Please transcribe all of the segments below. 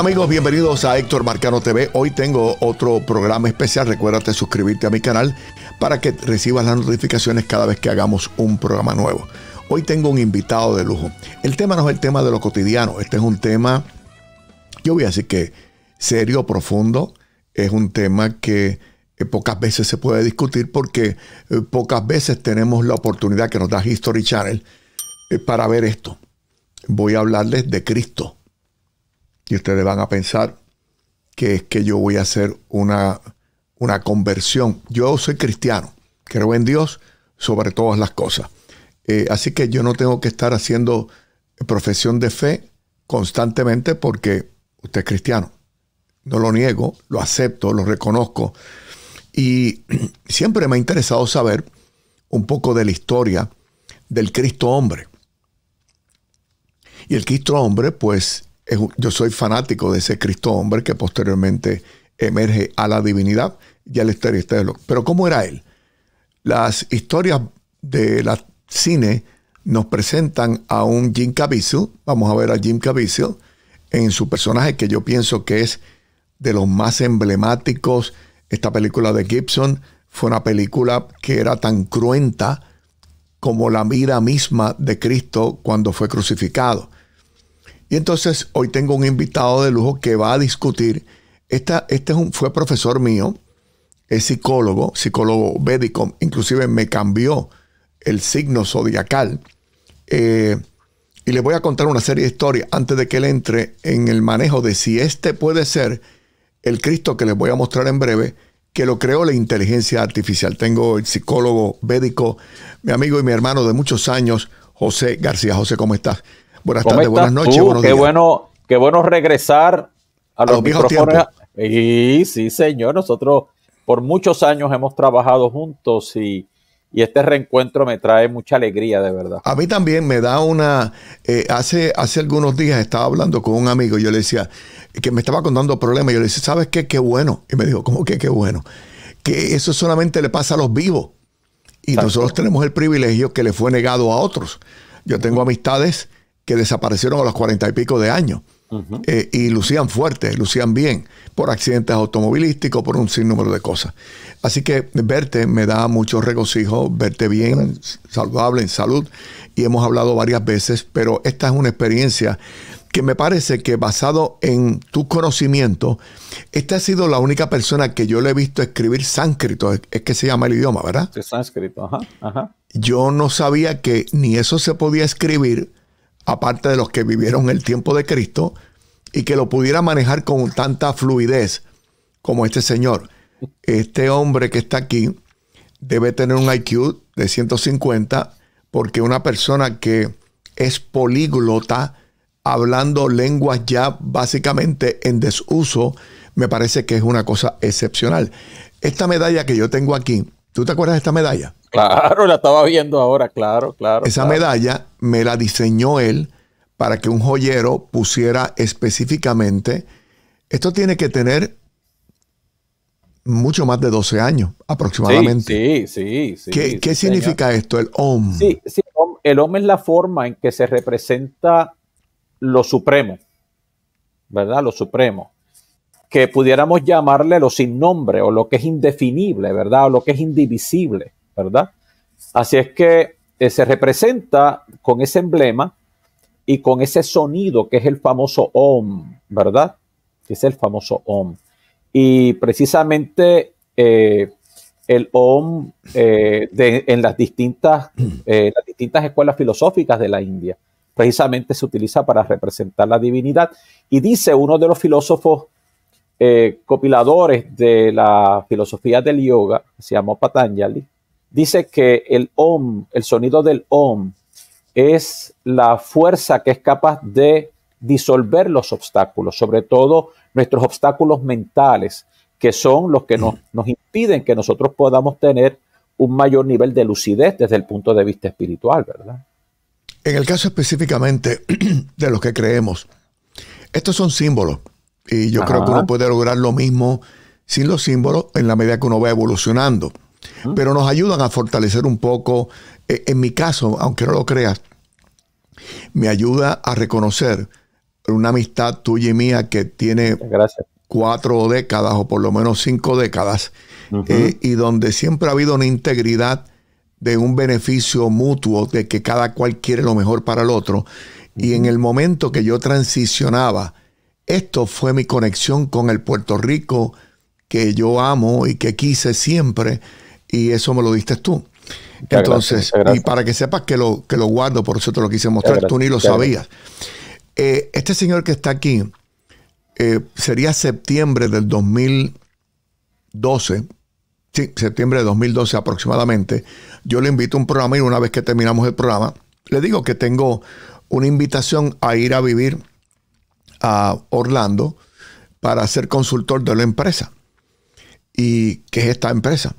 amigos, bienvenidos a Héctor Marcano TV. Hoy tengo otro programa especial. Recuérdate suscribirte a mi canal para que recibas las notificaciones cada vez que hagamos un programa nuevo. Hoy tengo un invitado de lujo. El tema no es el tema de lo cotidiano. Este es un tema, yo voy a decir que serio, profundo. Es un tema que eh, pocas veces se puede discutir porque eh, pocas veces tenemos la oportunidad que nos da History Channel eh, para ver esto. Voy a hablarles de Cristo y ustedes van a pensar que es que yo voy a hacer una, una conversión. Yo soy cristiano, creo en Dios sobre todas las cosas. Eh, así que yo no tengo que estar haciendo profesión de fe constantemente porque usted es cristiano. No lo niego, lo acepto, lo reconozco. Y siempre me ha interesado saber un poco de la historia del Cristo hombre. Y el Cristo hombre, pues, yo soy fanático de ese Cristo hombre que posteriormente emerge a la divinidad y al exterior. Pero ¿cómo era él? Las historias de la cine nos presentan a un Jim Caviezel, vamos a ver a Jim Caviezel, en su personaje que yo pienso que es de los más emblemáticos. Esta película de Gibson fue una película que era tan cruenta como la vida misma de Cristo cuando fue crucificado. Y entonces hoy tengo un invitado de lujo que va a discutir. Esta, este un, fue profesor mío, es psicólogo, psicólogo médico, inclusive me cambió el signo zodiacal. Eh, y les voy a contar una serie de historias antes de que él entre en el manejo de si este puede ser el Cristo que les voy a mostrar en breve, que lo creó la inteligencia artificial. Tengo el psicólogo védico, mi amigo y mi hermano de muchos años, José García. José, ¿cómo estás? Buenas tardes, buenas noches, buenos qué Bueno, qué bueno regresar a, los, los micrófonos. Y sí, señor, nosotros por muchos años hemos trabajado juntos y, este reencuentro me trae mucha alegría, de verdad. A mí también me da una... Eh, hace, hace algunos días estaba hablando con un amigo y yo le decía que me estaba contando problemas y yo le decía, ¿sabes qué? Qué bueno. Y me dijo, ¿cómo que qué bueno? Que eso solamente le pasa a los vivos. Y nosotros tenemos el privilegio que le fue negado a otros. Yo tengo amistades que desaparecieron a los cuarenta y pico de años. Eh, y lucían fuertes, lucían bien, por accidentes automovilísticos, por un sinnúmero de cosas. Así que verte me da mucho regocijo, verte bien, saludable, en salud, y hemos hablado varias veces, pero esta es una experiencia que me parece que basado en tu conocimiento, esta ha sido la única persona que yo le he visto escribir sánscrito, es, que se llama el idioma, ¿verdad? Sí, sánscrito, ajá. Yo no sabía que ni eso se podía escribir, aparte de los que vivieron el tiempo de Cristo, y que lo pudiera manejar con tanta fluidez como este señor. Este hombre que está aquí debe tener un IQ de 150 porque una persona que es políglota, hablando lenguas ya básicamente en desuso, me parece que es una cosa excepcional. Esta medalla que yo tengo aquí, ¿tú te acuerdas de esta medalla? Claro, la estaba viendo ahora, claro, claro. Esa medalla me la diseñó él para que un joyero pusiera específicamente. Esto tiene que tener mucho más de 12 años aproximadamente. Sí, sí, sí. ¿Qué, significa esto, el OM? Sí, el OM es la forma en que se representa lo supremo, ¿verdad? Lo supremo. Que pudiéramos llamarle lo sin nombre o lo que es indefinible, ¿verdad? O lo que es indivisible. ¿verdad? Así es que eh, se representa con ese emblema y con ese sonido que es el famoso OM, ¿verdad? Que es el famoso OM. Y precisamente eh, el OM eh, en las distintas, las distintas escuelas filosóficas de la India, precisamente se utiliza para representar la divinidad. Y dice uno de los filósofos copiladores de la filosofía del yoga, se llamó Patanjali, dice que el om, el sonido del om, es la fuerza que es capaz de disolver los obstáculos, sobre todo nuestros obstáculos mentales, que son los que nos, impiden que nosotros podamos tener un mayor nivel de lucidez desde el punto de vista espiritual, ¿verdad? En el caso específicamente de los que creemos, estos son símbolos y yo creo que uno puede lograr lo mismo sin los símbolos en la medida que uno va evolucionando. ¿Ah? pero nos ayudan a fortalecer un poco. Eh, en mi caso, aunque no lo creas, me ayuda a reconocer una amistad tuya y mía que tiene cuatro décadas o por lo menos cinco décadas eh, y donde siempre ha habido una integridad de un beneficio mutuo, de que cada cual quiere lo mejor para el otro. Y en el momento que yo transicionaba, esto fue mi conexión con el Puerto Rico que yo amo y que quise siempre y eso me lo diste tú. Entonces, y para que sepas que lo, que lo guardo, por eso te lo quise mostrar, tú ni lo sabías. Eh, este señor que está aquí eh, sería septiembre del 2012, sí, septiembre de 2012 aproximadamente. Yo le invito a un programa y una vez que terminamos el programa, le digo que tengo una invitación a ir a vivir a Orlando para ser consultor de la empresa. ¿Y qué es esta empresa?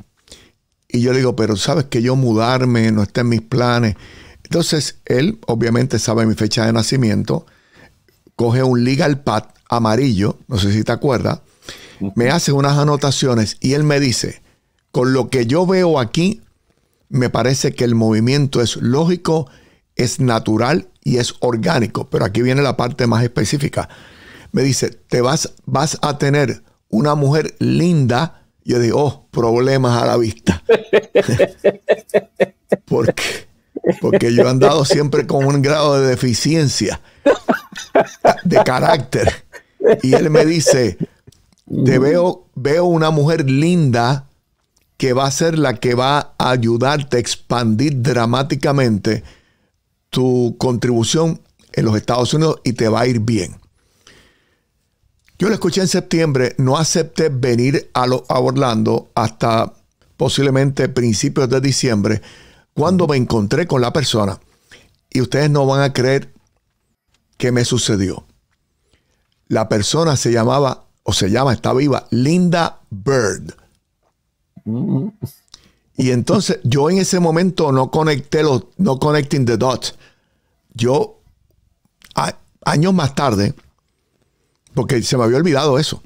Y yo le digo, pero sabes que yo mudarme no está en mis planes. Entonces él, obviamente, sabe mi fecha de nacimiento, coge un legal pad amarillo, no sé si te acuerdas, me hace unas anotaciones y él me dice, con lo que yo veo aquí, me parece que el movimiento es lógico, es natural y es orgánico. Pero aquí viene la parte más específica. Me dice, te vas, vas a tener una mujer linda, yo digo, oh, problemas a la vista. porque, porque yo he andado siempre con un grado de deficiencia de carácter. Y él me dice, te veo, veo una mujer linda que va a ser la que va a ayudarte a expandir dramáticamente tu contribución en los Estados Unidos y te va a ir bien. Yo lo escuché en septiembre, no acepté venir a, Orlando hasta posiblemente principios de diciembre, cuando me encontré con la persona. Y ustedes no van a creer qué me sucedió. La persona se llamaba, o se llama, está viva, Linda Bird. Y entonces yo en ese momento no conecté los, no connecting the dots. Yo, años más tarde, porque se me había olvidado eso.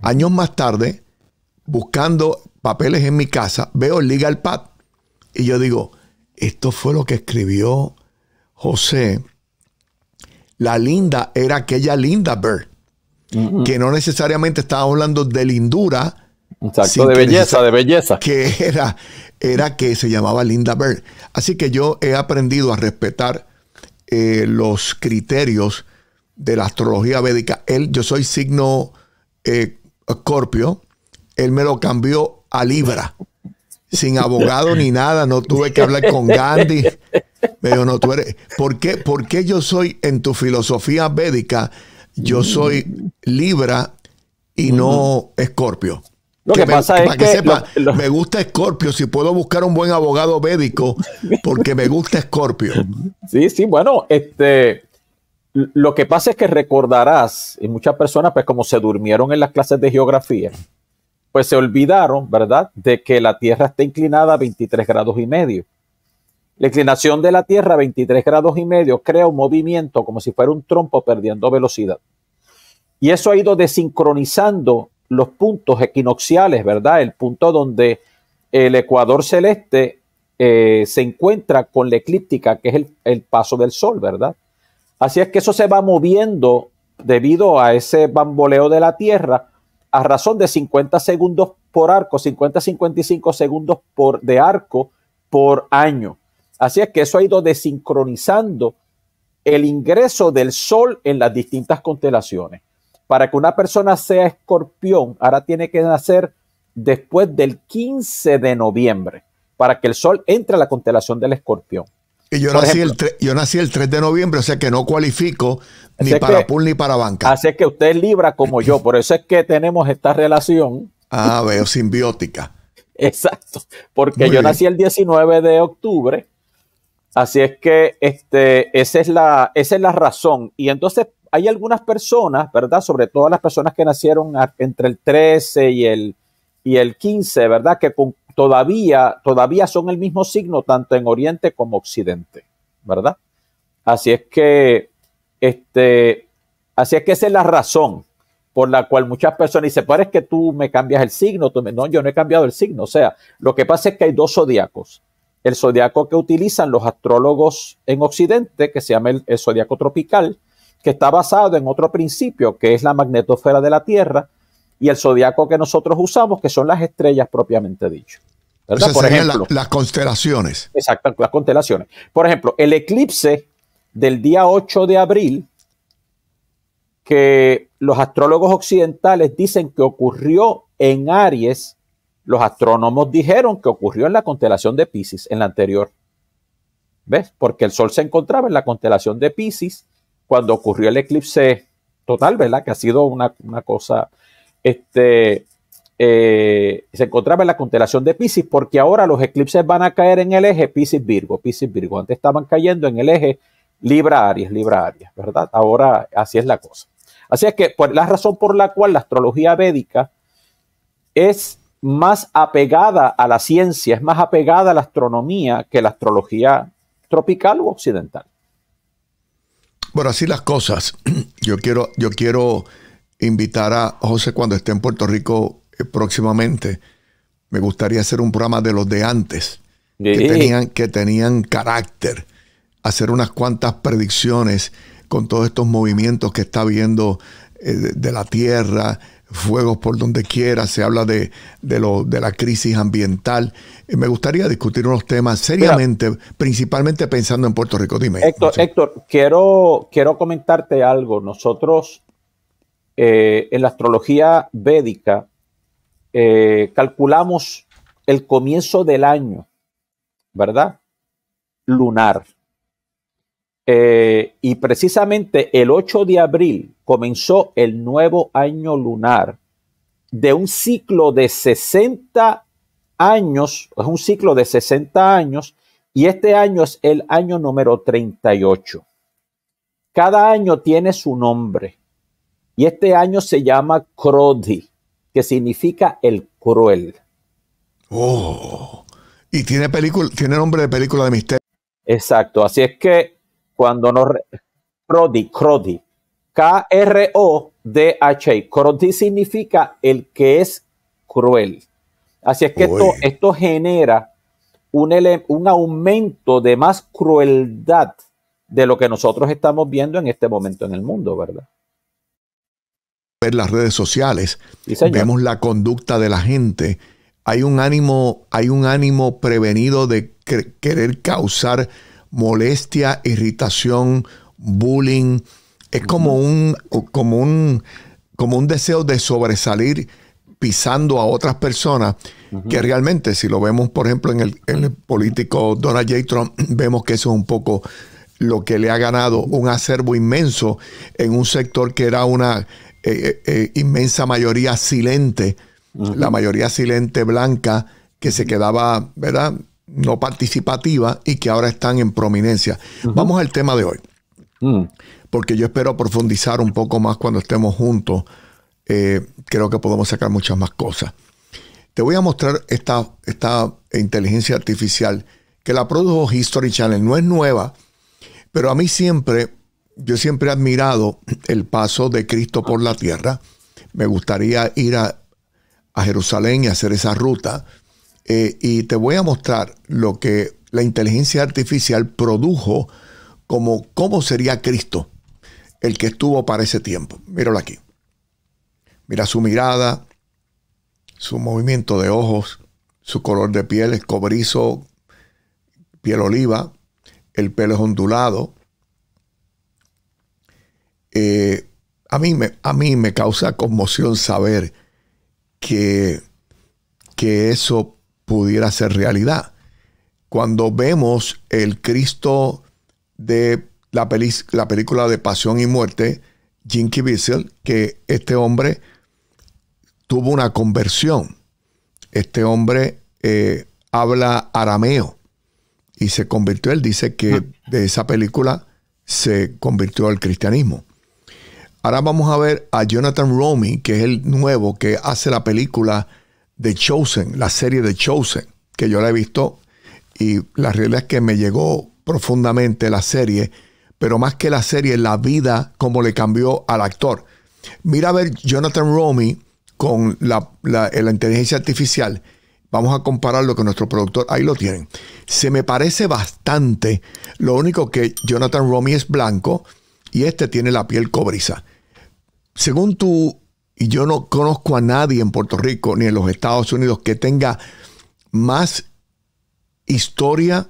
Años más tarde, buscando papeles en mi casa, veo el Legal Pad y yo digo, esto fue lo que escribió José. La linda era aquella linda Bird, que no necesariamente estaba hablando de lindura, Exacto, de belleza, de belleza. Que era, era que se llamaba Linda Bird. Así que yo he aprendido a respetar eh, los criterios de la astrología védica. Él, yo soy signo eh, escorpio. él me lo cambió a Libra. Sin abogado ni nada. No tuve que hablar con Gandhi. Me no, tú eres. ¿Por qué, yo soy en tu filosofía védica? Yo soy Libra y no Escorpio. Lo que, pasa para que, sepa, me gusta Escorpio. Si puedo buscar un buen abogado védico, porque me gusta Escorpio. Sí, sí, bueno, este, lo que pasa es que recordarás, y muchas personas, pues como se durmieron en las clases de geografía, pues se olvidaron, ¿verdad?, de que la Tierra está inclinada a 23 grados y medio. La inclinación de la Tierra a 23 grados y medio crea un movimiento como si fuera un trompo perdiendo velocidad. Y eso ha ido desincronizando los puntos equinoxiales, ¿verdad? El punto donde el ecuador celeste eh, se encuentra con la eclíptica, que es el paso del Sol, ¿verdad? Así es que eso se va moviendo debido a ese bamboleo de la Tierra a razón de 50 segundos por arco, 50-55 segundos por, de arco por año. Así es que eso ha ido desincronizando el ingreso del Sol en las distintas constelaciones. Para que una persona sea escorpión, ahora tiene que nacer después del 15 de noviembre, para que el Sol entre a la constelación del escorpión. Y yo, nací el yo nací el 3 de noviembre, o sea que no cualifico ni para pool ni para banca. Así es que usted es libra como yo, por eso es que tenemos esta relación. Ah, veo, simbiótica. Exacto, porque yo nací el 19 de octubre, así es que este, esa, es la, es la razón. Y entonces hay algunas personas, ¿verdad? Sobre todo las personas que nacieron entre el 13 y el, y el 15, ¿verdad? Que con todavía, todavía son el mismo signo tanto en Oriente como Occidente, ¿verdad? Así es que, este, así es que esa es la razón por la cual muchas personas dicen, es que tú me cambias el signo, no, yo no he cambiado el signo, o sea, lo que pasa es que hay dos zodiacos. El zodiaco que utilizan los astrólogos en Occidente, que se llama el, el zodiaco tropical, que está basado en otro principio, que es la magnetosfera de la Tierra, y el zodiaco que nosotros usamos, que son las estrellas propiamente dicho. Por ejemplo, las constelaciones. Exacto, las constelaciones. Por ejemplo, el eclipse del día 8 de abril, que los astrólogos occidentales dicen que ocurrió en Aries, los astrónomos dijeron que ocurrió en la constelación de Pisces, en la anterior. ¿Ves? Porque el Sol se encontraba en la constelación de Pisces cuando ocurrió el eclipse total, ¿verdad? Que ha sido una, una cosa este, eh, se encontraba en la constelación de Pisces, porque ahora los eclipses van a caer en el eje Pisces-Virgo, Pisces-Virgo. Antes estaban cayendo en el eje Libra-Aries, Libra-Aries, ¿verdad? Ahora así es la cosa. Así es que la razón por la cual la astrología védica es más apegada a la ciencia, es más apegada a la astronomía que la astrología tropical u occidental. Bueno, así las cosas. Yo quiero, yo quiero invitar a José cuando esté en Puerto Rico eh, próximamente. Me gustaría hacer un programa de los de antes, que, tenían, que tenían carácter, hacer unas cuantas predicciones con todos estos movimientos que está viendo eh, de, la tierra, fuegos por donde quiera, se habla de, de, lo, de la crisis ambiental. Eh, me gustaría discutir unos temas seriamente, principalmente pensando en Puerto Rico. Dime. Héctor, Héctor quiero, quiero comentarte algo. Nosotros eh, en la astrología védica eh, calculamos el comienzo del año, ¿verdad? Lunar. Eh, y precisamente el 8 de abril comenzó el nuevo año lunar de un ciclo de 60 años, es un ciclo de 60 años, y este año es el año número 38. Cada año tiene su nombre. Y este año se llama Crodi, que significa el cruel. Oh, y tiene, película, tiene nombre de película de misterio. Exacto, así es que cuando nos... Crodi, Crodi. K-R-O-D-H-I. Crodi significa el que es cruel. Así es que esto, esto, genera un, un aumento de más crueldad de lo que nosotros estamos viendo en este momento en el mundo, ¿verdad? ver las redes sociales, vemos la conducta de la gente. Hay un ánimo, hay un ánimo prevenido de querer causar molestia, irritación, bullying. Es como un, como un, como un deseo de sobresalir pisando a otras personas que realmente, si lo vemos, por ejemplo, en el, político Donald J. Trump, vemos que eso es un poco lo que le ha ganado un acervo inmenso en un sector que era una eh, eh, eh, inmensa mayoría silente, la mayoría silente blanca que se quedaba, ¿verdad? No participativa y que ahora están en prominencia. Vamos al tema de hoy, mm. porque yo espero profundizar un poco más cuando estemos juntos. creo que podemos sacar muchas más cosas. Te voy a mostrar esta, esta inteligencia artificial que la produjo History Channel. No es nueva, pero a mí siempre yo siempre he admirado el paso de Cristo por la tierra. Me gustaría ir a, Jerusalén y hacer esa ruta. Eh, y te voy a mostrar lo que la inteligencia artificial produjo como cómo sería Cristo el que estuvo para ese tiempo. Míralo aquí. Mira su mirada, su movimiento de ojos, su color de piel es cobrizo, piel oliva, el pelo es ondulado, eh, a, mí me, a mí me causa conmoción saber que, que eso pudiera ser realidad. Cuando vemos el Cristo de la, la película de Pasión y Muerte, Jinky Bissell, que este hombre tuvo una conversión. Este hombre eh, habla arameo y se convirtió. Él dice que ah. de esa película se convirtió al cristianismo. Ahora vamos a ver a Jonathan Romy, que es el nuevo que hace la película de Chosen, la serie de Chosen, que yo la he visto y la realidad es que me llegó profundamente la serie, pero más que la serie, la vida, como le cambió al actor. Mira a ver Jonathan Romy con la, eh, la inteligencia artificial. Vamos a compararlo con nuestro productor. Ahí lo tienen. Se me parece bastante. Lo único que Jonathan Romy es blanco y este tiene la piel cobriza. Según tú, y yo no conozco a nadie en Puerto Rico ni en los Estados Unidos que tenga más historia,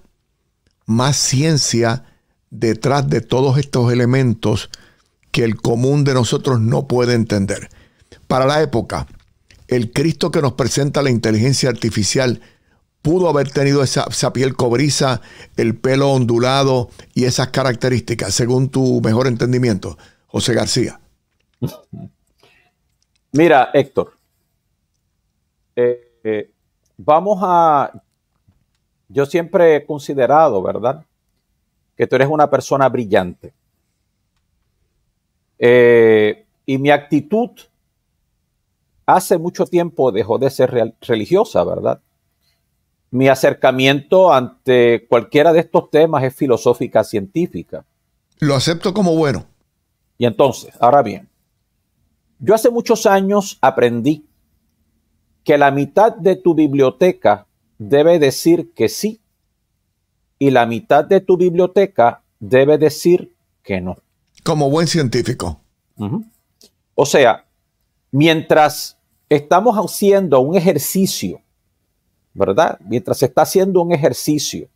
más ciencia detrás de todos estos elementos que el común de nosotros no puede entender. Para la época, el Cristo que nos presenta la inteligencia artificial pudo haber tenido esa, piel cobriza, el pelo ondulado, y esas características, según tu mejor entendimiento, José García? Mira, Héctor, eh, eh, vamos a... Yo siempre he considerado, ¿verdad? Que tú eres una persona brillante. Eh, y mi actitud hace mucho tiempo dejó de ser religiosa, ¿verdad? mi acercamiento ante cualquiera de estos temas es filosófica científica. Lo acepto como bueno. Y entonces, ahora bien, yo hace muchos años aprendí que la mitad de tu biblioteca debe decir que sí y la mitad de tu biblioteca debe decir que no. Como buen científico. O sea, mientras estamos haciendo un ejercicio ¿verdad? Mientras se está haciendo un ejercicio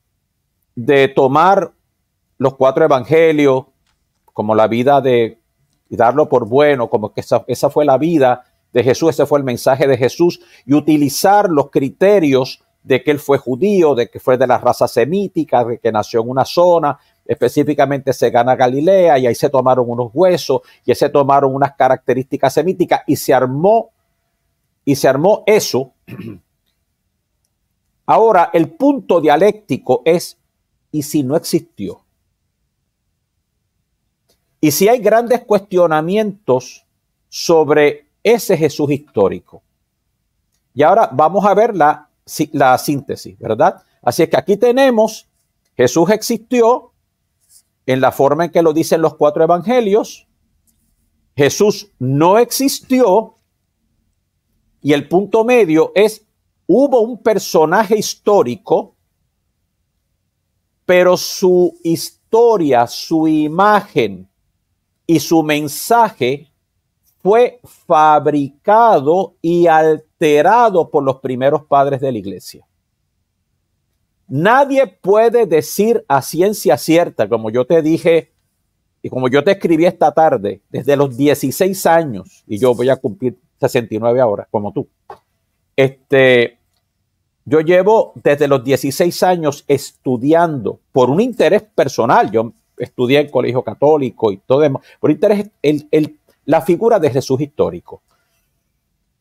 de tomar los cuatro evangelios como la vida de y darlo por bueno, como que esa, fue la vida de Jesús, ese fue el mensaje de Jesús, y utilizar los criterios de que él fue judío, de que fue de la raza semítica, de que nació en una zona, específicamente se gana Galilea, y ahí se tomaron unos huesos, y se tomaron unas características semíticas, y se armó, y se armó eso Ahora, el punto dialéctico es, ¿y si no existió? Y si hay grandes cuestionamientos sobre ese Jesús histórico. Y ahora vamos a ver la, la síntesis, ¿verdad? Así es que aquí tenemos, Jesús existió en la forma en que lo dicen los cuatro evangelios, Jesús no existió y el punto medio es hubo un personaje histórico, pero su historia, su imagen y su mensaje fue fabricado y alterado por los primeros padres de la iglesia. Nadie puede decir a ciencia cierta, como yo te dije y como yo te escribí esta tarde, desde los 16 años, y yo voy a cumplir 69 ahora, como tú, este, yo llevo desde los 16 años estudiando por un interés personal. Yo estudié en colegio católico y todo demás. Por interés, el, la figura de Jesús histórico.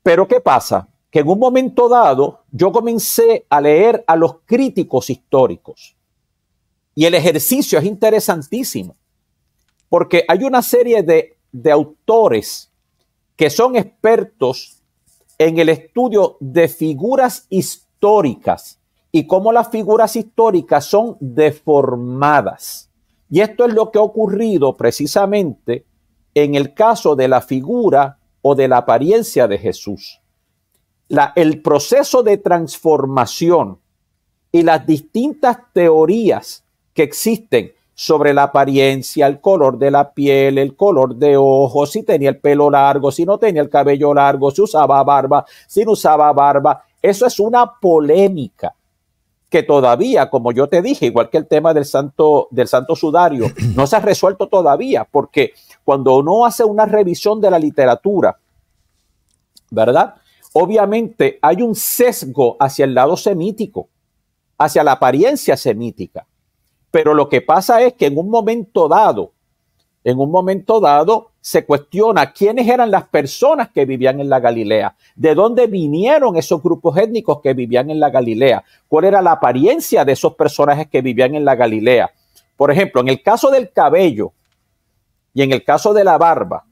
Pero ¿qué pasa? Que en un momento dado yo comencé a leer a los críticos históricos. Y el ejercicio es interesantísimo, porque hay una serie de, de autores que son expertos en el estudio de figuras históricas históricas y cómo las figuras históricas son deformadas. Y esto es lo que ha ocurrido precisamente en el caso de la figura o de la apariencia de Jesús. el proceso de transformación y las distintas teorías que existen sobre la apariencia, el color de la piel, el color de ojos, si tenía el pelo largo, si no tenía el cabello largo, si usaba barba, si no usaba barba, eso es una polémica que todavía, como yo te dije, igual que el tema del santo, del santo sudario, no se ha resuelto todavía, porque cuando uno hace una revisión de la literatura, ¿verdad? Obviamente hay un sesgo hacia el lado semítico, hacia la apariencia semítica, pero lo que pasa es que en un momento dado, en un momento dado se cuestiona quiénes eran las personas que vivían en la Galilea, de dónde vinieron esos grupos étnicos que vivían en la Galilea, cuál era la apariencia de esos personajes que vivían en la Galilea. Por ejemplo, en el caso del cabello y en el caso de la barba,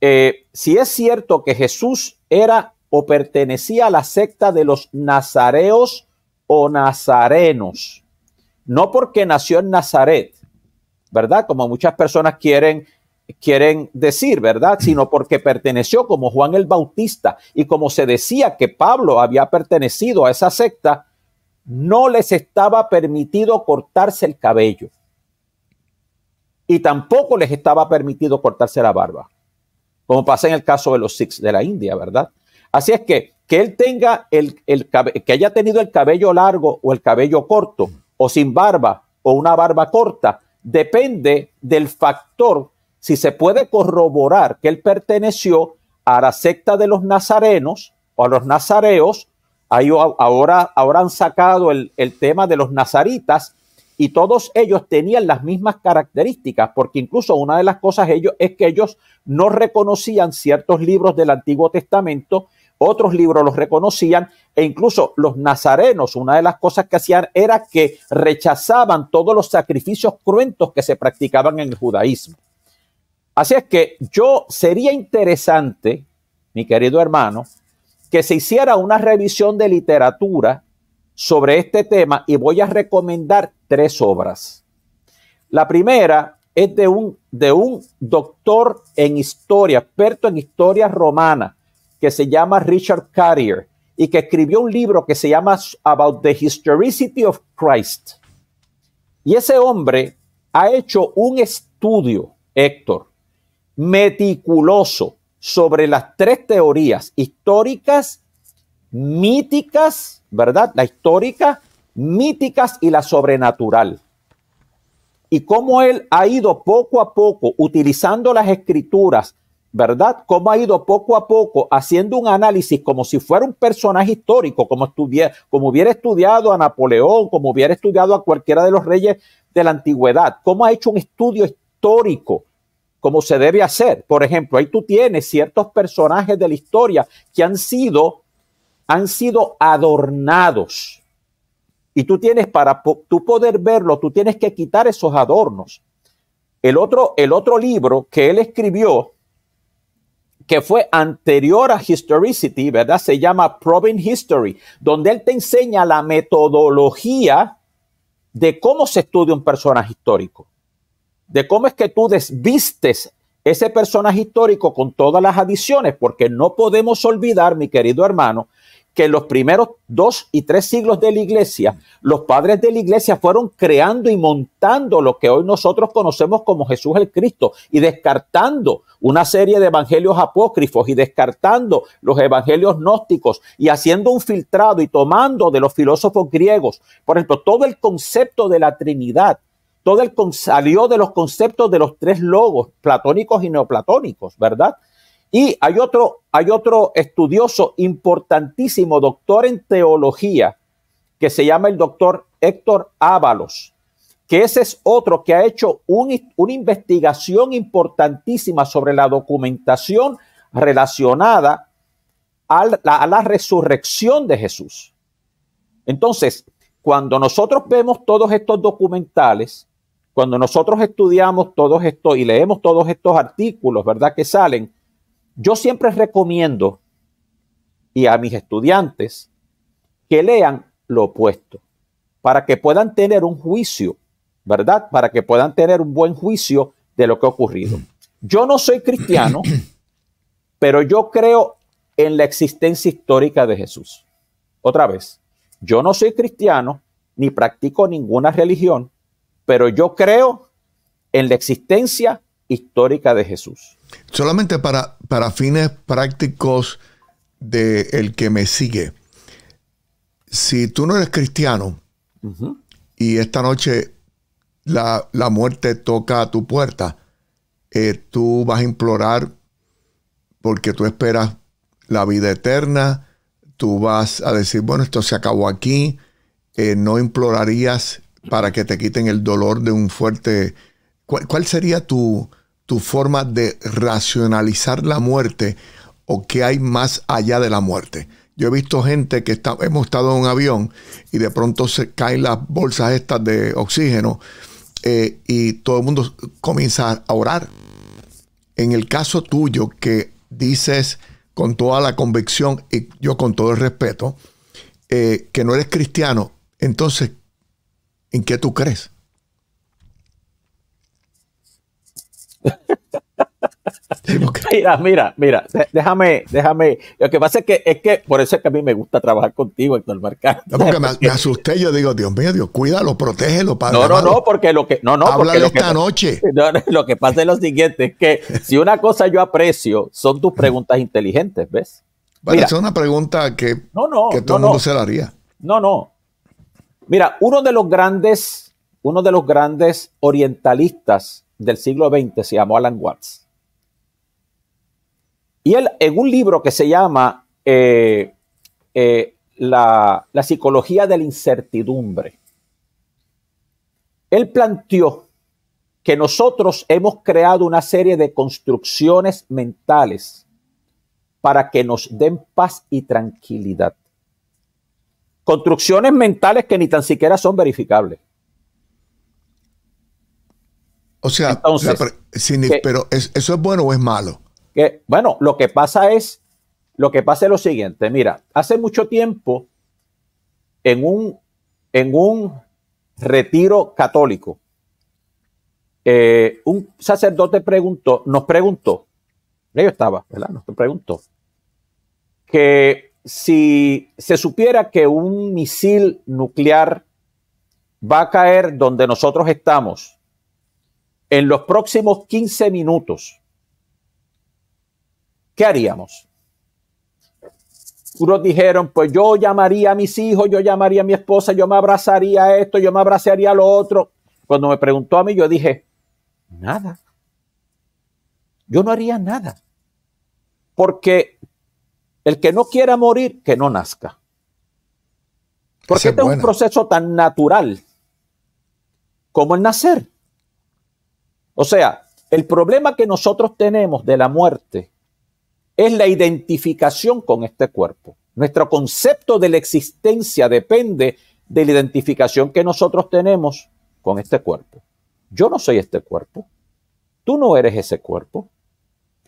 eh, si es cierto que Jesús era o pertenecía a la secta de los nazareos o nazarenos, no porque nació en Nazaret, ¿verdad? Como muchas personas quieren quieren decir, ¿verdad? Mm. Sino porque perteneció como Juan el Bautista y como se decía que Pablo había pertenecido a esa secta, no les estaba permitido cortarse el cabello. Y tampoco les estaba permitido cortarse la barba, como pasa en el caso de los Sikhs de la India, ¿verdad? Así es que que él tenga el, el que haya tenido el cabello largo o el cabello corto o sin barba o una barba corta, depende del factor si se puede corroborar que él perteneció a la secta de los nazarenos o a los nazareos. Ahí ahora, ahora han sacado el, tema de los nazaritas y todos ellos tenían las mismas características, porque incluso una de las cosas ellos es que ellos no reconocían ciertos libros del Antiguo Testamento otros libros los reconocían e incluso los nazarenos, una de las cosas que hacían era que rechazaban todos los sacrificios cruentos que se practicaban en el judaísmo. Así es que yo sería interesante, mi querido hermano, que se hiciera una revisión de literatura sobre este tema y voy a recomendar tres obras. La primera es de un, de un doctor en historia, experto en historia romana, que se llama Richard Carrier y que escribió un libro que se llama About the Historicity of Christ. Y ese hombre ha hecho un estudio, Héctor, meticuloso sobre las tres teorías históricas, míticas, ¿verdad? La histórica, míticas y la sobrenatural. Y cómo él ha ido poco a poco utilizando las escrituras ¿verdad? Cómo ha ido poco a poco haciendo un análisis como si fuera un personaje histórico, como, como hubiera estudiado a Napoleón, como hubiera estudiado a cualquiera de los reyes de la antigüedad, cómo ha hecho un estudio histórico como se debe hacer. Por ejemplo, ahí tú tienes ciertos personajes de la historia que han sido, han sido adornados. Y tú tienes, para tu poder verlo, tú tienes que quitar esos adornos. El otro, el otro libro que él escribió, que fue anterior a Historicity, ¿verdad? Se llama Probing History, donde él te enseña la metodología de cómo se estudia un personaje histórico, de cómo es que tú desvistes ese personaje histórico con todas las adiciones, porque no podemos olvidar, mi querido hermano, que en los primeros dos y tres siglos de la iglesia, los padres de la iglesia fueron creando y montando lo que hoy nosotros conocemos como Jesús el Cristo y descartando una serie de evangelios apócrifos y descartando los evangelios gnósticos y haciendo un filtrado y tomando de los filósofos griegos, por ejemplo, todo el concepto de la Trinidad todo el salió de los conceptos de los tres logos platónicos y neoplatónicos, ¿verdad? Y hay otro, hay otro estudioso importantísimo, doctor en teología, que se llama el doctor Héctor Ábalos, que ese es otro que ha hecho una investigación importantísima sobre la documentación relacionada a la, a la resurrección de Jesús. Entonces, cuando nosotros vemos todos estos documentales, cuando nosotros estudiamos todos estos y leemos todos estos artículos, ¿verdad? Que salen, yo siempre recomiendo y a mis estudiantes que lean lo opuesto para que puedan tener un juicio, ¿verdad? Para que puedan tener un buen juicio de lo que ha ocurrido. Yo no soy cristiano, pero yo creo en la existencia histórica de Jesús. Otra vez, yo no soy cristiano ni practico ninguna religión, pero yo creo en la existencia histórica de Jesús. Solamente para, para fines prácticos de el que me sigue. Si tú no eres cristiano y esta noche la, muerte toca a tu puerta, eh, tú vas a implorar porque tú esperas la vida eterna, tú vas a decir, bueno, esto se acabó aquí, eh, no implorarías para que te quiten el dolor de un fuerte... cuál sería tu, tu forma de racionalizar la muerte o qué hay más allá de la muerte. Yo he visto gente que está, hemos estado en un avión y de pronto se caen las bolsas estas de oxígeno eh, y todo el mundo comienza a orar. En el caso tuyo que dices con toda la convicción y yo con todo el respeto eh, que no eres cristiano, entonces, ¿en qué tú crees? mira, mira, mira, déjame, déjame. Lo que pasa es que, es que por eso es que a mí me gusta trabajar contigo, Héctor Mercado. No, porque me, asusté, yo digo, Dios mío, Dios, cuídalo, protégelo, padre. No, no, no, porque lo que. No, no, Háblale esta noche. lo que pasa es lo siguiente: es que si una cosa yo aprecio, son tus preguntas inteligentes, ¿ves? Bueno, mira, es una pregunta que, que todo el mundo se la haría. No, no. Mira, uno de los grandes, uno de los grandes orientalistas del siglo XX, se llamó Alan Watts. Y él, en un libro que se llama eh, eh, la, la psicología de la incertidumbre, él planteó que nosotros hemos creado una serie de construcciones mentales para que nos den paz y tranquilidad. Construcciones mentales que ni tan siquiera son verificables. O sea, pero ¿eso es bueno o es malo? bueno, lo que pasa es, lo que pasa es lo siguiente. Mira, hace mucho tiempo, en un, en un retiro católico, eh, un sacerdote preguntó, nos preguntó, yo estaba, ¿verdad? Nos preguntó, que si se supiera que un misil nuclear va a caer donde nosotros estamos, en los próximos 15 minutos, ¿qué haríamos? Unos dijeron, pues yo llamaría a mis hijos, yo llamaría a mi esposa, yo me abrazaría a esto, yo me abrazaría a lo otro. Cuando me preguntó a mí, yo dije, nada. Yo no haría nada. Porque el que no quiera morir, que no nazca. Porque este es un proceso tan natural como el nacer. O sea, el problema que nosotros tenemos de la muerte es la identificación con este cuerpo. Nuestro concepto de la existencia depende de la identificación que nosotros tenemos con este cuerpo. Yo no soy este cuerpo. Tú no eres ese cuerpo.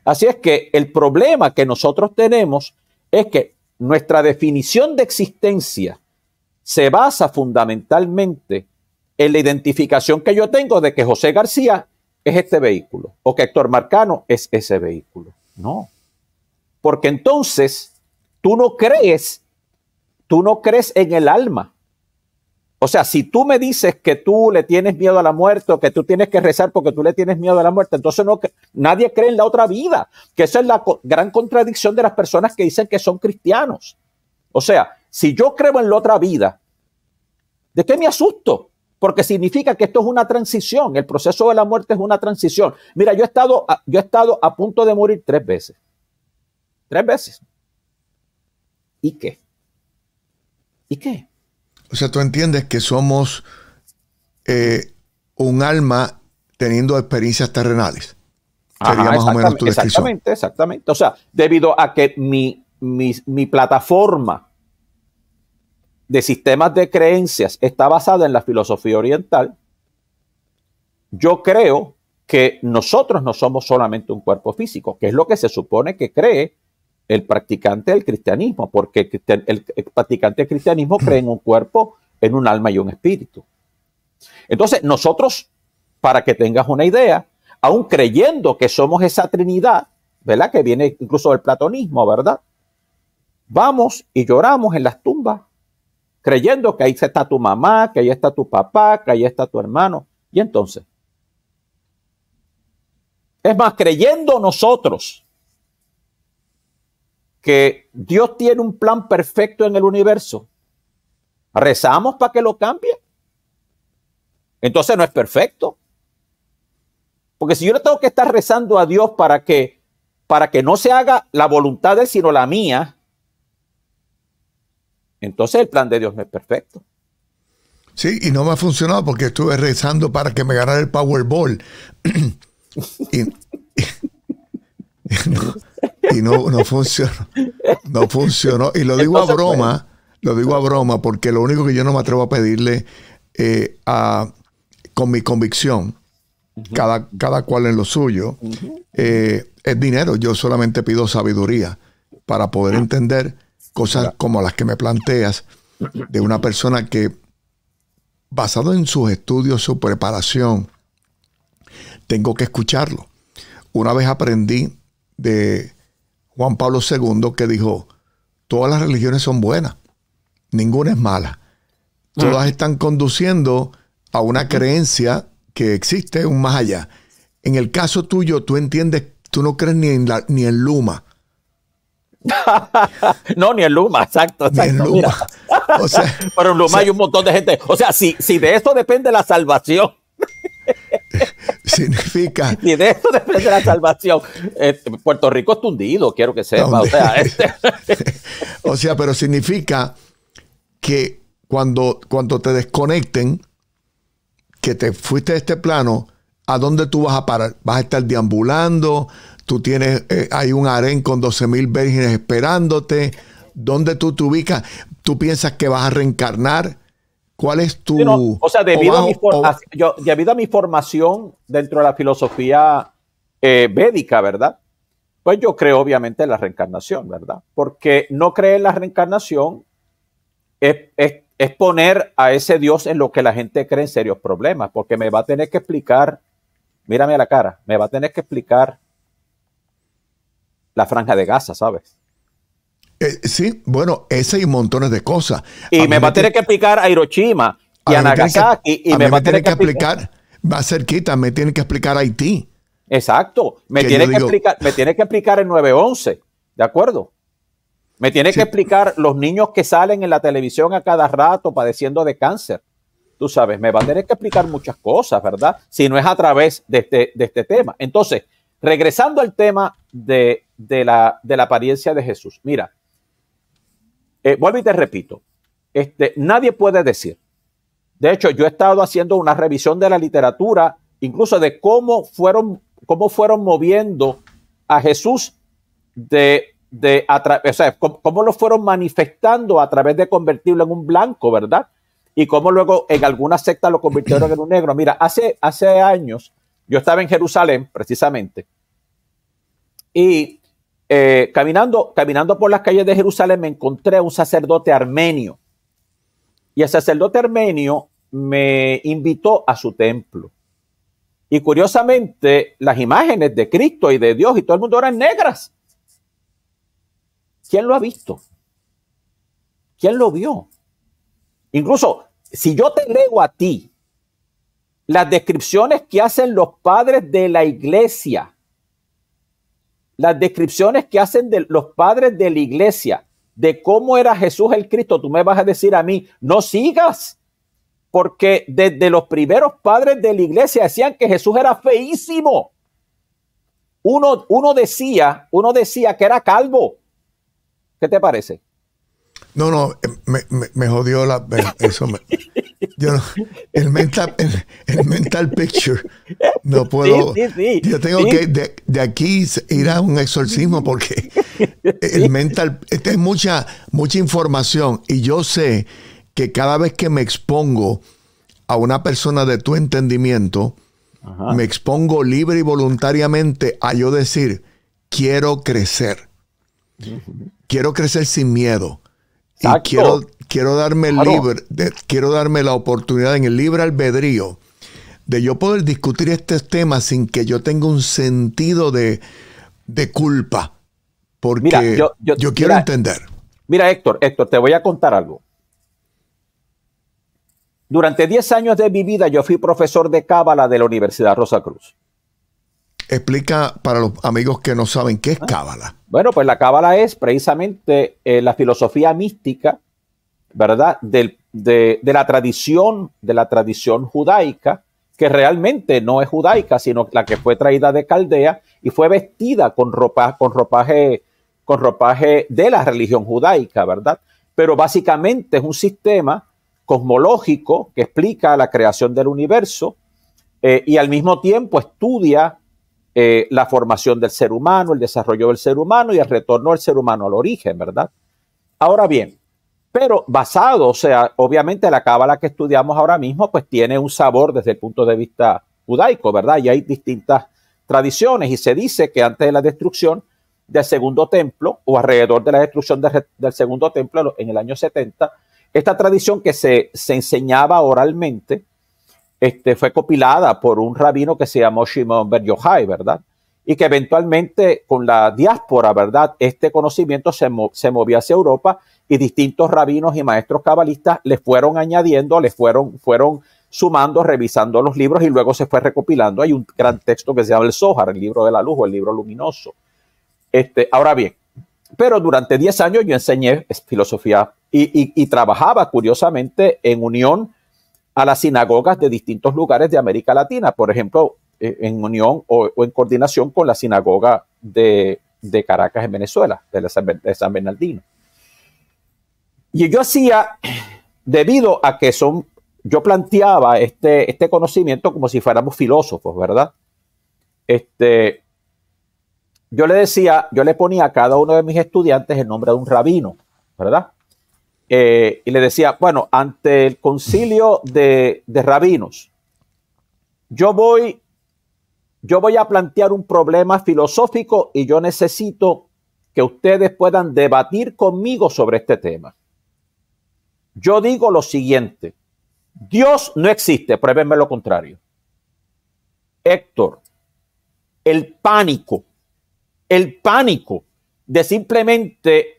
Así es que el problema que nosotros tenemos es que nuestra definición de existencia se basa fundamentalmente en la identificación que yo tengo de que José García es este vehículo o que Héctor Marcano es ese vehículo. No. Porque entonces tú no crees, tú no crees en el alma. O sea, si tú me dices que tú le tienes miedo a la muerte o que tú tienes que rezar porque tú le tienes miedo a la muerte, entonces no, nadie cree en la otra vida. Que esa es la gran contradicción de las personas que dicen que son cristianos. O sea, si yo creo en la otra vida, ¿de qué me asusto? porque significa que esto es una transición, el proceso de la muerte es una transición. Mira, yo he estado, yo he estado a punto de morir tres veces. Tres veces. ¿Y qué? ¿Y qué? O sea, tú entiendes que somos eh, un alma teniendo experiencias terrenales. Exactamente, exactamente. O sea, debido a que mi, mi plataforma de sistemas de creencias está basada en la filosofía oriental, yo creo que nosotros no somos solamente un cuerpo físico, que es lo que se supone que cree el practicante del cristianismo, porque el, practicante del cristianismo cree en un cuerpo, en un alma y un espíritu. Entonces, nosotros, para que tengas una idea, aún creyendo que somos esa Trinidad, ¿verdad? Que viene incluso del platonismo, ¿verdad? Vamos y lloramos en las tumbas creyendo que ahí está tu mamá, que ahí está tu papá, que ahí está tu hermano. Y entonces, es más, creyendo nosotros que Dios tiene un plan perfecto en el universo, rezamos para que lo cambie. Entonces no es perfecto. Porque si yo le tengo que estar rezando a Dios para que, para que no se haga la voluntad de él, sino la mía, entonces el plan de Dios no es perfecto. Sí, y no me ha funcionado porque estuve rezando para que me ganara el Powerball. y, no, no, funcionó. No Y lo digo a broma, pues, lo digo a broma, porque lo único que yo no me atrevo a pedirle eh, con mi convicción, cada, cada cual en lo suyo, eh, es dinero. Yo solamente pido sabiduría para poder ah. entender cosas como las que me planteas, de una persona que, basado en sus estudios, su preparación, tengo que escucharlo. Una vez aprendí de Juan Pablo II que dijo, todas las religiones son buenas, ninguna es mala. Todas ah. están conduciendo a una creencia que existe un más allá. En el caso tuyo, tú entiendes, tú no crees ni en, la, ni en Luma, no, ni el Luma, exacto. ni Pero en Luma hay un montón de gente. O sea, si, si de esto depende la salvación. significa. Si de esto depende la salvación. Este, Puerto Rico es tundido, quiero que sepa. O sea, este o sea, pero significa que cuando, cuando te desconecten, que te fuiste de este plano, ¿a dónde tú vas a parar? ¿Vas a estar deambulando? tú tienes, eh, hay un harén con 12 mil vírgenes esperándote, ¿dónde tú te ubicas? ¿Tú piensas que vas a reencarnar? ¿Cuál es tu...? o sea, debido, a mi formación dentro de la filosofía eh, védica, ¿verdad? Pues yo creo obviamente en la reencarnación, ¿verdad? Porque no creer en la reencarnación es poner a ese Dios en lo que la gente cree en serios problemas, porque me va a tener que explicar, mírame a la cara, me va a tener que explicar la franja de Gaza, ¿sabes? Eh, sí, bueno, ese y montones de cosas. Y me va a tener que explicar a Hiroshima y a, Nagasaki. y, me, va a tener que explicar, va cerquita, me tiene que explicar Haití. Exacto, me tiene que, explicar, me tiene que explicar el 911, ¿de acuerdo? Me tiene que explicar los niños que salen en la televisión a cada rato padeciendo de cáncer. Tú sabes, me va a tener que explicar muchas cosas, ¿verdad? Si no es a través de este, este tema. Entonces, regresando al tema de de la, apariencia de Jesús. Mira, eh, vuelvo y te repito, este, nadie puede decir. De hecho, yo he estado haciendo una revisión de la literatura, incluso de cómo fueron, cómo fueron moviendo a Jesús de, o sea, cómo, lo fueron manifestando a través de convertirlo en un blanco, ¿verdad? Y cómo luego en alguna secta lo convirtieron en un negro. Mira, hace, hace años yo estaba en Jerusalén, precisamente, y eh, caminando, caminando por las calles de Jerusalén me encontré a un sacerdote armenio. Y el sacerdote armenio me invitó a su templo. Y curiosamente, las imágenes de Cristo y de Dios y todo el mundo eran negras. ¿Quién lo ha visto? ¿Quién lo vio? Incluso, si yo te leo a ti las descripciones que hacen los padres de la iglesia las descripciones que hacen de los padres de la iglesia de cómo era Jesús el Cristo, tú me vas a decir a mí, no sigas, porque desde los primeros padres de la iglesia decían que Jesús era feísimo. Uno, uno decía, uno decía que era calvo. ¿Qué te parece? No, no, eh, me, jodió la... Eso yo el, mental, picture. No puedo. Yo tengo que de, aquí ir a un exorcismo porque el mental. esta es mucha, mucha información y yo sé que cada vez que me expongo a una persona de tu entendimiento, me expongo libre y voluntariamente a yo decir, quiero crecer. Quiero crecer sin miedo. Y quiero, quiero darme quiero darme la oportunidad en el libre albedrío de yo poder discutir este tema sin que yo tenga un sentido de, culpa. Porque yo, quiero entender. Mira, Héctor, Héctor, te voy a contar algo. Durante 10 años de mi vida yo fui profesor de Cábala de la Universidad Rosa Cruz. Explica para los amigos que no saben qué es ah. Cábala. Bueno, pues la Cábala es precisamente eh, la filosofía mística, ¿verdad? de, la tradición, de la tradición judaica, que realmente no es judaica, sino la que fue traída de Caldea y fue vestida con, ropa, con, ropaje, con ropaje de la religión judaica, ¿verdad? Pero básicamente es un sistema cosmológico que explica la creación del universo eh, y al mismo tiempo estudia eh, la formación del ser humano, el desarrollo del ser humano y el retorno del ser humano al origen, ¿verdad? Ahora bien, pero basado, o sea, obviamente la cábala que estudiamos ahora mismo, pues tiene un sabor desde el punto de vista judaico, ¿verdad? Y hay distintas tradiciones y se dice que antes de la destrucción del segundo templo o alrededor de la destrucción del segundo templo en el año 70, esta tradición que se, se enseñaba oralmente este, fue copilada por un rabino que se llamó Shimon Ber ¿verdad? Y que eventualmente con la diáspora, ¿verdad? Este conocimiento se, movió hacia Europa y distintos rabinos y maestros cabalistas le fueron añadiendo, le fueron, fueron sumando, revisando los libros y luego se fue recopilando. Hay un gran texto que se llama el Zohar, el libro de la luz o el libro luminoso. Este, ahora bien, pero durante 10 años yo enseñé filosofía y, trabajaba curiosamente en unión a las sinagogas de distintos lugares de América Latina, por ejemplo, eh, en unión o, en coordinación con la sinagoga de, Caracas en Venezuela, de, San Bernardino. Y yo hacía, debido a que son, yo planteaba este, este conocimiento como si fuéramos filósofos, ¿verdad? Este, yo le decía, yo le ponía a cada uno de mis estudiantes el nombre de un rabino, ¿verdad? Eh, y le decía, bueno, ante el concilio de, rabinos, yo voy, yo voy a plantear un problema filosófico y yo necesito que ustedes puedan debatir conmigo sobre este tema. Yo digo lo siguiente, Dios no existe, pruébenme lo contrario. Héctor, el pánico, el pánico de simplemente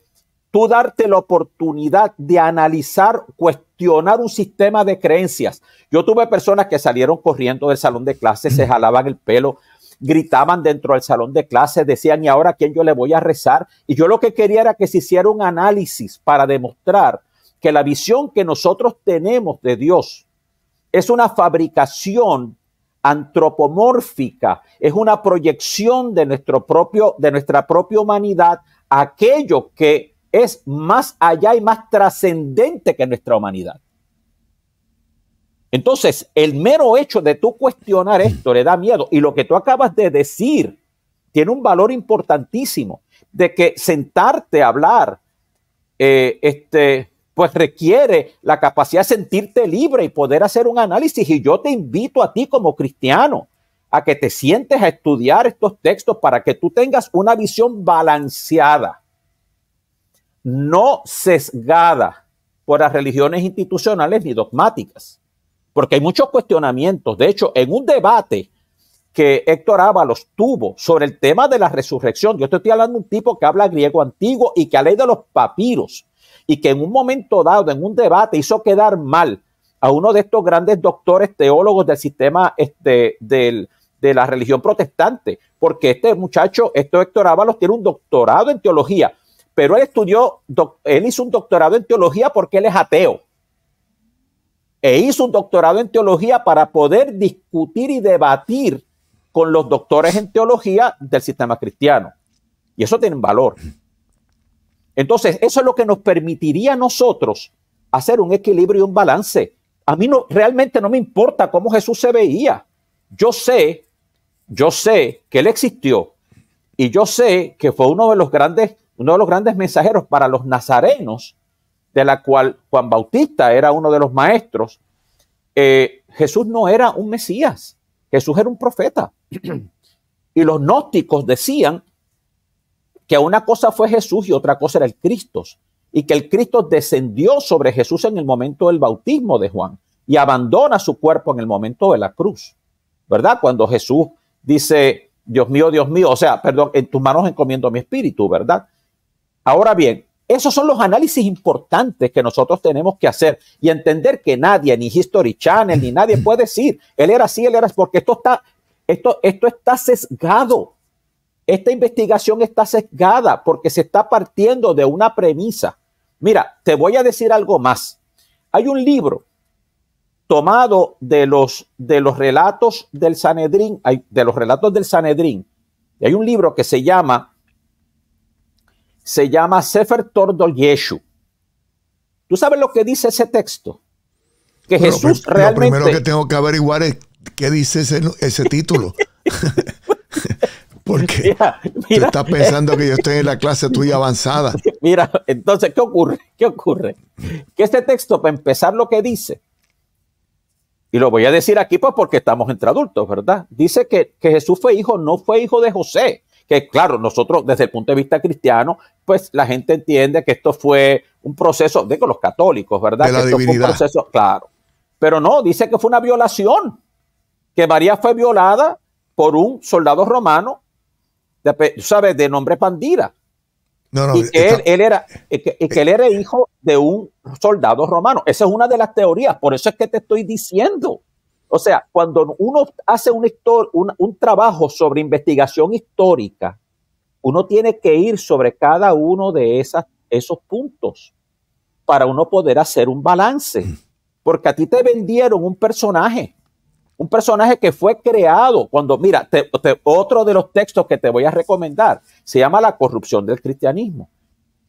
tú darte la oportunidad de analizar, cuestionar un sistema de creencias. Yo tuve personas que salieron corriendo del salón de clases, se jalaban el pelo, gritaban dentro del salón de clases, decían, ¿y ahora a quién yo le voy a rezar? Y yo lo que quería era que se hiciera un análisis para demostrar que la visión que nosotros tenemos de Dios es una fabricación antropomórfica, es una proyección de nuestro propio de nuestra propia humanidad aquello que es más allá y más trascendente que nuestra humanidad. Entonces, el mero hecho de tú cuestionar esto le da miedo. Y lo que tú acabas de decir tiene un valor importantísimo, de que sentarte a hablar, eh, este, pues requiere la capacidad de sentirte libre y poder hacer un análisis. Y yo te invito a ti como cristiano a que te sientes a estudiar estos textos para que tú tengas una visión balanceada no sesgada por las religiones institucionales ni dogmáticas, porque hay muchos cuestionamientos. De hecho, en un debate que Héctor Ábalos tuvo sobre el tema de la resurrección, yo estoy hablando de un tipo que habla griego antiguo y que ha leído los papiros, y que en un momento dado, en un debate, hizo quedar mal a uno de estos grandes doctores teólogos del sistema este, de la religión protestante, porque este muchacho, este Héctor Ábalos, tiene un doctorado en teología, pero él estudió, él hizo un doctorado en teología porque él es ateo. E hizo un doctorado en teología para poder discutir y debatir con los doctores en teología del sistema cristiano. Y eso tiene valor. Entonces, eso es lo que nos permitiría a nosotros hacer un equilibrio y un balance. A mí no, realmente no me importa cómo Jesús se veía. Yo sé, yo sé que él existió y yo sé que fue uno de los grandes uno de los grandes mensajeros para los nazarenos, de la cual Juan Bautista era uno de los maestros, eh, Jesús no era un Mesías, Jesús era un profeta. y los gnósticos decían que una cosa fue Jesús y otra cosa era el Cristo, y que el Cristo descendió sobre Jesús en el momento del bautismo de Juan y abandona su cuerpo en el momento de la cruz, ¿verdad? Cuando Jesús dice, Dios mío, Dios mío, o sea, perdón, en tus manos encomiendo mi espíritu, ¿verdad? Ahora bien, esos son los análisis importantes que nosotros tenemos que hacer y entender que nadie, ni History Channel, ni nadie puede decir, él era así, él era así, porque esto está, esto, esto está sesgado. Esta investigación está sesgada porque se está partiendo de una premisa. Mira, te voy a decir algo más. Hay un libro tomado de los, de los relatos del Sanedrín, de los relatos del Sanedrín. Hay un libro que se llama se llama Sefer Tordol Yeshu. ¿Tú sabes lo que dice ese texto? Que Jesús realmente... Lo primero que tengo que averiguar es qué dice ese, título. Porque tú estás pensando que yo estoy en la clase tuya avanzada. Mira, entonces, ¿qué ocurre? ¿Qué ocurre? Que este texto, para empezar lo que dice, y lo voy a decir aquí pues porque estamos entre adultos, ¿verdad? Dice que, que Jesús fue hijo, no fue hijo de José que claro, nosotros desde el punto de vista cristiano, pues la gente entiende que esto fue un proceso, de los católicos, ¿verdad? De que divinidad. fue un proceso, claro. Pero no, dice que fue una violación, que María fue violada por un soldado romano, de, ¿sabes? De nombre Pandira. y que él, era, y que, él eh, era hijo de un soldado romano. Esa es una de las teorías, por eso es que te estoy diciendo. O sea, cuando uno hace un, un, un trabajo sobre investigación histórica, uno tiene que ir sobre cada uno de esas, esos puntos para uno poder hacer un balance. Mm. Porque a ti te vendieron un personaje, un personaje que fue creado cuando, mira, otro de los textos que te voy a recomendar se llama La corrupción del cristianismo.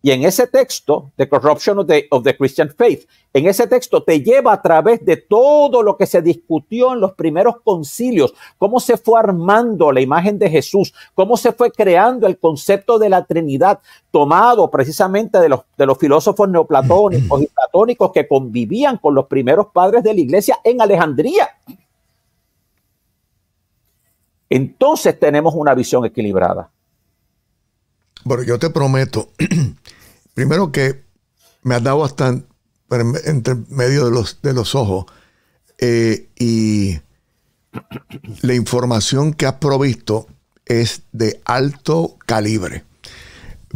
Y en ese texto, The Corruption of the, Christian Faith, en ese texto te lleva a través de todo lo que se discutió en los primeros concilios, cómo se fue armando la imagen de Jesús, cómo se fue creando el concepto de la Trinidad, tomado precisamente de los, de los filósofos neoplatónicos y platónicos que convivían con los primeros padres de la iglesia en Alejandría. Entonces tenemos una visión equilibrada. Bueno, yo te prometo, primero que me has dado hasta entre medio de los, de los ojos eh, y la información que has provisto es de alto calibre,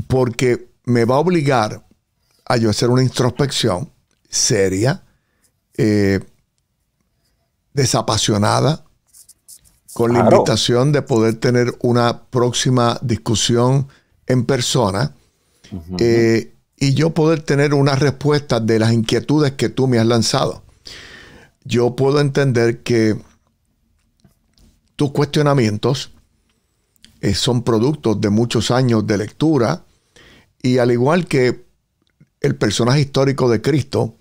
porque me va a obligar a yo hacer una introspección seria, eh, desapasionada, con la invitación de poder tener una próxima discusión en persona eh, y yo poder tener una respuesta de las inquietudes que tú me has lanzado. Yo puedo entender que tus cuestionamientos eh, son productos de muchos años de lectura y al igual que el personaje histórico de Cristo,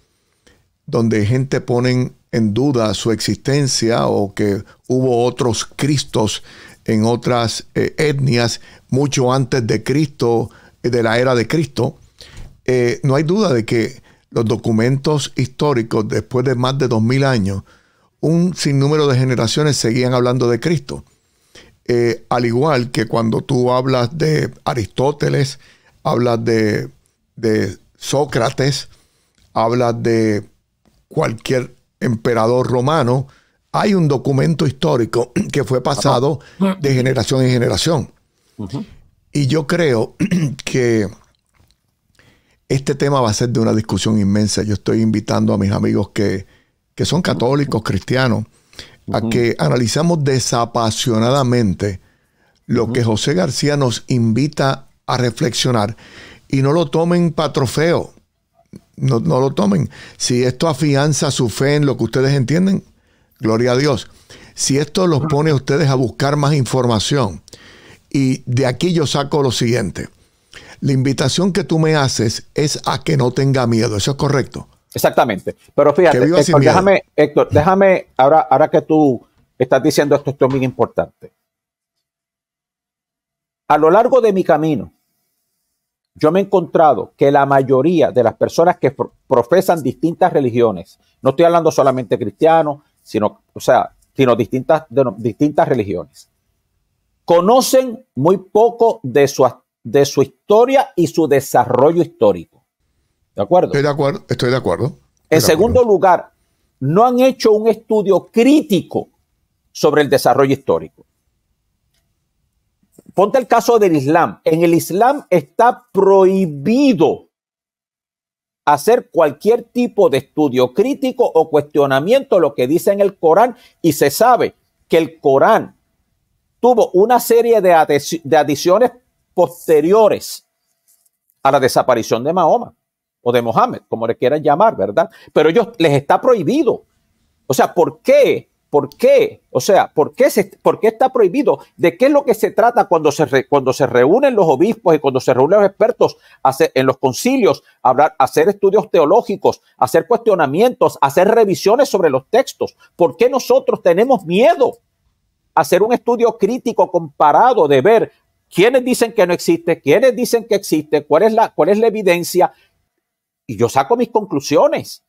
donde gente pone en duda su existencia o que hubo otros Cristos en otras eh, etnias mucho antes de Cristo, eh, de la era de Cristo, eh, no hay duda de que los documentos históricos, después de más de dos 2000 años, un sinnúmero de generaciones seguían hablando de Cristo. al igual que cuando tú hablas de Aristóteles, hablas de, de Sócrates, hablas de cualquier emperador romano, hay un documento histórico que fue pasado ah, de generación en generación. Y yo creo que este tema va a ser de una discusión inmensa. Yo estoy invitando a mis amigos que, son católicos, cristianos, a que analizamos desapasionadamente lo que José García nos invita a reflexionar y no lo tomen patrofeo, trofeo. No, no lo tomen. Si esto afianza su fe en lo que ustedes entienden, Gloria a Dios. Si esto los pone a ustedes a buscar más información, y de aquí yo saco lo siguiente. La invitación que tú me haces es a que no tenga miedo, ¿eso es correcto? Exactamente. Pero fíjate, Héctor, déjame, Héctor, déjame, ahora, ahora que tú estás diciendo esto, esto es muy importante. A lo largo de mi camino, yo me he encontrado que la mayoría de las personas que profesan distintas religiones, no estoy hablando solamente cristianos, sino, o sea, sino distintas, distintas religiones. Conocen muy poco de su, de su historia y su desarrollo histórico. ¿De acuerdo? Estoy de acuerdo. Estoy de acuerdo. en segundo lugar, no han hecho un estudio crítico sobre el desarrollo histórico. Ponte el caso del Islam. En el Islam está prohibido hacer cualquier tipo de estudio crítico o cuestionamiento lo que dice en el Corán y se sabe que el Corán tuvo una serie de, adiciones posteriores a la desaparición de Mahoma o de Mohammed, como le quieran llamar, ¿verdad? Pero ellos les está prohibido. O sea, ¿por qué ¿Por qué? O sea, ¿por qué, está prohibido? ¿De qué es lo que se trata cuando se, cuando se reúnen los obispos y cuando se reúnen los expertos en los concilios, hablar, hacer estudios teológicos, hacer cuestionamientos, hacer revisiones sobre los textos? ¿Por qué nosotros tenemos miedo a hacer un estudio crítico comparado de ver quiénes dicen que no existe, quiénes dicen que existe, cuál es la, cuál es la evidencia? Y yo saco mis conclusiones.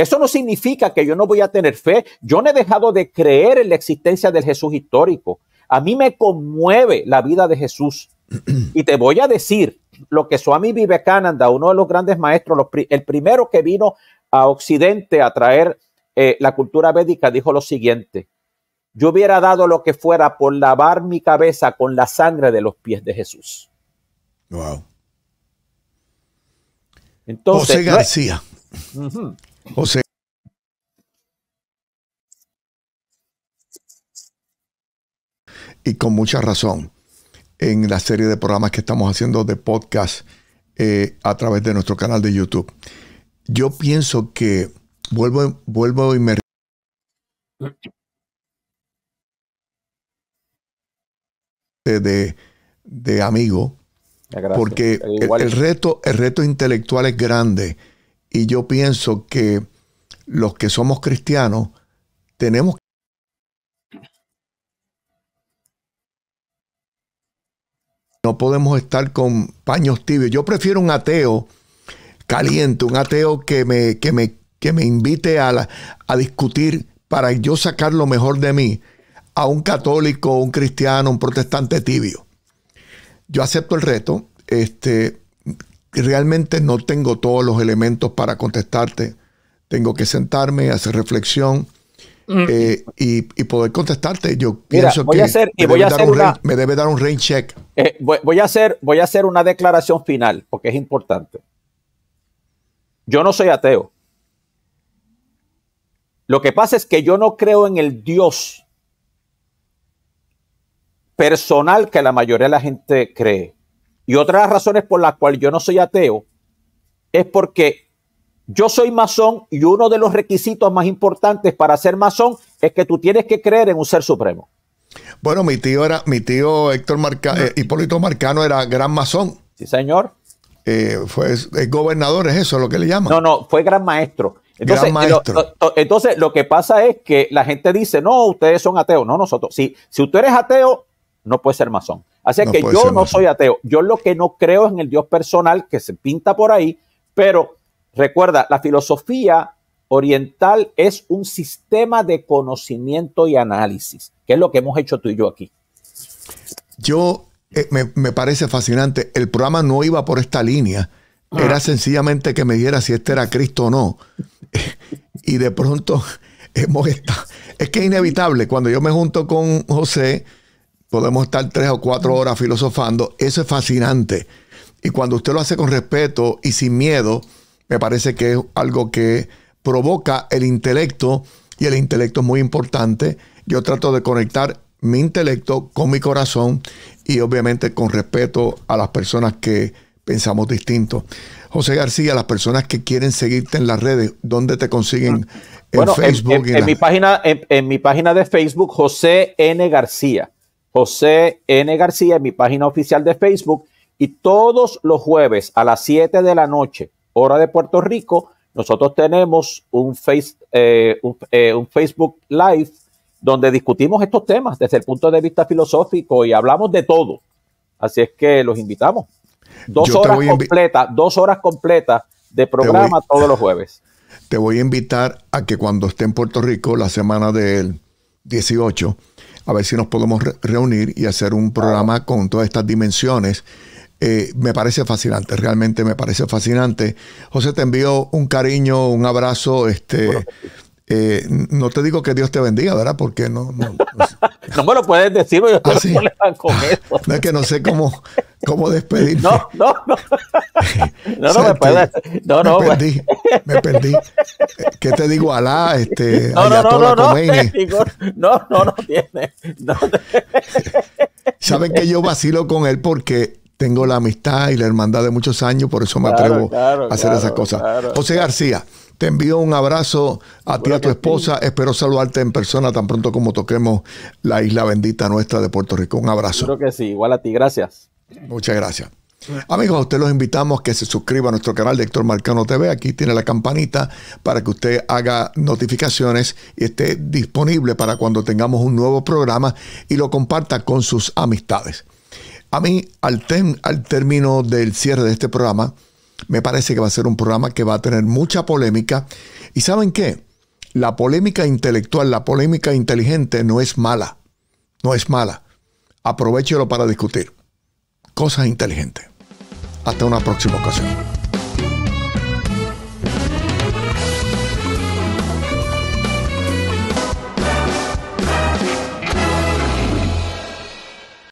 Eso no significa que yo no voy a tener fe. Yo no he dejado de creer en la existencia del Jesús histórico. A mí me conmueve la vida de Jesús. y te voy a decir lo que vive Vivekananda, uno de los grandes maestros, el primero que vino a Occidente a traer eh, la cultura védica, dijo lo siguiente. Yo hubiera dado lo que fuera por lavar mi cabeza con la sangre de los pies de Jesús. Wow. Entonces, José García sea, Y con mucha razón, en la serie de programas que estamos haciendo de podcast eh, a través de nuestro canal de YouTube. Yo pienso que vuelvo, vuelvo y me... De, de amigo, porque eh, el, reto, el reto intelectual es grande y yo pienso que los que somos cristianos tenemos que No podemos estar con paños tibios. Yo prefiero un ateo caliente, un ateo que me, que me, que me invite a, a discutir para yo sacar lo mejor de mí, a un católico, un cristiano, un protestante tibio. Yo acepto el reto, este, realmente no tengo todos los elementos para contestarte. Tengo que sentarme, hacer reflexión eh, y, poder contestarte. Yo pienso que me, voy debe a dar un rain check. Eh, voy, a hacer, voy a hacer una declaración final porque es importante. Yo no soy ateo. Lo que pasa es que yo no creo en el Dios personal que la mayoría de la gente cree. Y otra de las razones por las cuales yo no soy ateo es porque yo soy masón y uno de los requisitos más importantes para ser masón es que tú tienes que creer en un ser supremo. Bueno, mi tío era, mi tío Héctor Marca, eh, Hipólito Marcano era gran masón. Sí, señor. Eh, fue gobernador, es eso lo que le llaman. No, no, fue gran maestro. Entonces, gran maestro. Lo, entonces, lo que pasa es que la gente dice, no, ustedes son ateos. No, nosotros. Si, si usted es ateo, no puede ser masón. Así que yo no soy ateo. Yo lo que no creo es en el Dios personal que se pinta por ahí, pero recuerda, la filosofía oriental es un sistema de conocimiento y análisis, que es lo que hemos hecho tú y yo aquí. Yo eh, me, parece fascinante. El programa no iba por esta línea. Ah. Era sencillamente que me diera si este era Cristo o no. y de pronto hemos estado. Es que es inevitable. Cuando yo me junto con José, podemos estar tres o cuatro horas filosofando, eso es fascinante. Y cuando usted lo hace con respeto y sin miedo, me parece que es algo que provoca el intelecto y el intelecto es muy importante. Yo trato de conectar mi intelecto con mi corazón y obviamente con respeto a las personas que pensamos distinto. José García, las personas que quieren seguirte en las redes, ¿dónde te consiguen? En Facebook. En, mi página, en mi página de Facebook, José N. García. José N. García en mi página oficial de Facebook. Y todos los jueves a las 7 de la noche, hora de Puerto Rico, nosotros tenemos eh, eh, un, Facebook Live donde discutimos estos temas desde el punto de vista filosófico y hablamos de todo. Así es que los invitamos. Dos horas completas, dos horas completas de programa todos los jueves. Te voy a invitar a que cuando esté en Puerto Rico, la semana del 18, a ver si nos podemos reunir y hacer un programa con todas estas dimensiones. Eh, me parece fascinante, realmente me parece fascinante. José, te envío un cariño, un abrazo. Este, eh, no te digo que Dios te bendiga, ¿verdad? Porque no. No, no, me lo puedes decir, yo ah, ah, no es que no sé cómo cómo despedirme. No, no, no. No, no, me No, no, me pues. perdí. Me perdí. ¿Qué te digo, Alá? Este, no, no, no, no, no, no, no tiene. Saben que yo vacilo con él porque tengo la amistad y la hermandad de muchos años, por eso me atrevo a hacer esas cosas. José García, te envío un abrazo a ti, y a tu esposa. Espero saludarte en persona tan pronto como toquemos la isla bendita nuestra de Puerto Rico. Un abrazo. Creo que sí, igual a ti. Gracias. Muchas gracias. Amigos, a ustedes los invitamos que se suscriba a nuestro canal de Marcano TV. Aquí tiene la campanita para que usted haga notificaciones y esté disponible para cuando tengamos un nuevo programa y lo comparta con sus amistades. A mí, al, al término del cierre de este programa, me parece que va a ser un programa que va a tener mucha polémica. ¿Y saben qué? La polémica intelectual, la polémica inteligente no es mala. No es mala. Aprovechelo para discutir. Cosa Inteligente. Hasta una próxima ocasión.